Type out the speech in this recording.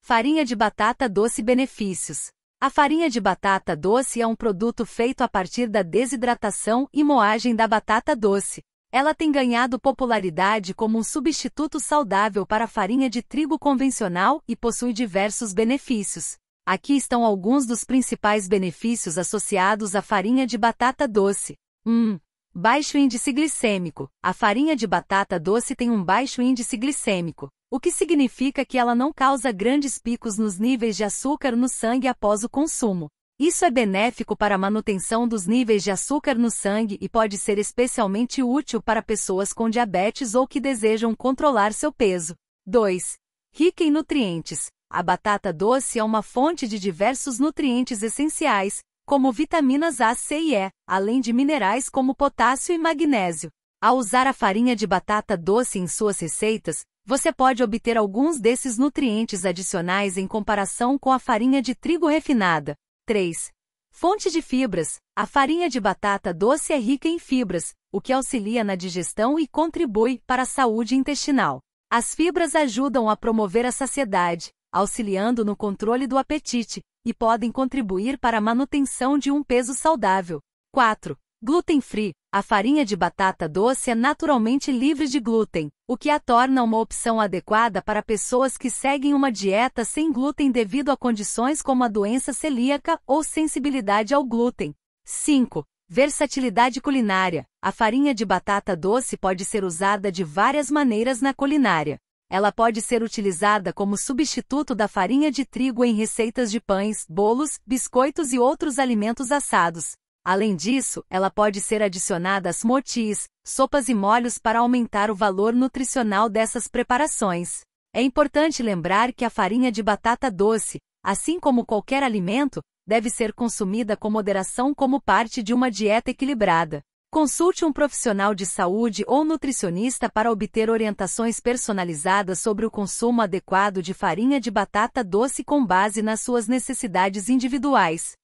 Farinha de batata doce benefícios. A farinha de batata doce é um produto feito a partir da desidratação e moagem da batata doce. Ela tem ganhado popularidade como um substituto saudável para a farinha de trigo convencional e possui diversos benefícios. Aqui estão alguns dos principais benefícios associados à farinha de batata doce. 1. Baixo índice glicêmico. A farinha de batata doce tem um baixo índice glicêmico, o que significa que ela não causa grandes picos nos níveis de açúcar no sangue após o consumo. Isso é benéfico para a manutenção dos níveis de açúcar no sangue e pode ser especialmente útil para pessoas com diabetes ou que desejam controlar seu peso. 2. Rica em nutrientes. A batata doce é uma fonte de diversos nutrientes essenciais, como vitaminas A, C e E, além de minerais como potássio e magnésio. Ao usar a farinha de batata doce em suas receitas, você pode obter alguns desses nutrientes adicionais em comparação com a farinha de trigo refinada. 3. Fonte de fibras. A farinha de batata doce é rica em fibras, o que auxilia na digestão e contribui para a saúde intestinal. As fibras ajudam a promover a saciedade, auxiliando no controle do apetite, e podem contribuir para a manutenção de um peso saudável. 4. Gluten free. A farinha de batata doce é naturalmente livre de glúten, o que a torna uma opção adequada para pessoas que seguem uma dieta sem glúten devido a condições como a doença celíaca ou sensibilidade ao glúten. 5. Versatilidade culinária. A farinha de batata doce pode ser usada de várias maneiras na culinária ela pode ser utilizada como substituto da farinha de trigo em receitas de pães, bolos, biscoitos e outros alimentos assados. Além disso, ela pode ser adicionada a smoothies, sopas e molhos para aumentar o valor nutricional dessas preparações. É importante lembrar que a farinha de batata doce, assim como qualquer alimento, deve ser consumida com moderação como parte de uma dieta equilibrada. Consulte um profissional de saúde ou nutricionista para obter orientações personalizadas sobre o consumo adequado de farinha de batata doce com base nas suas necessidades individuais.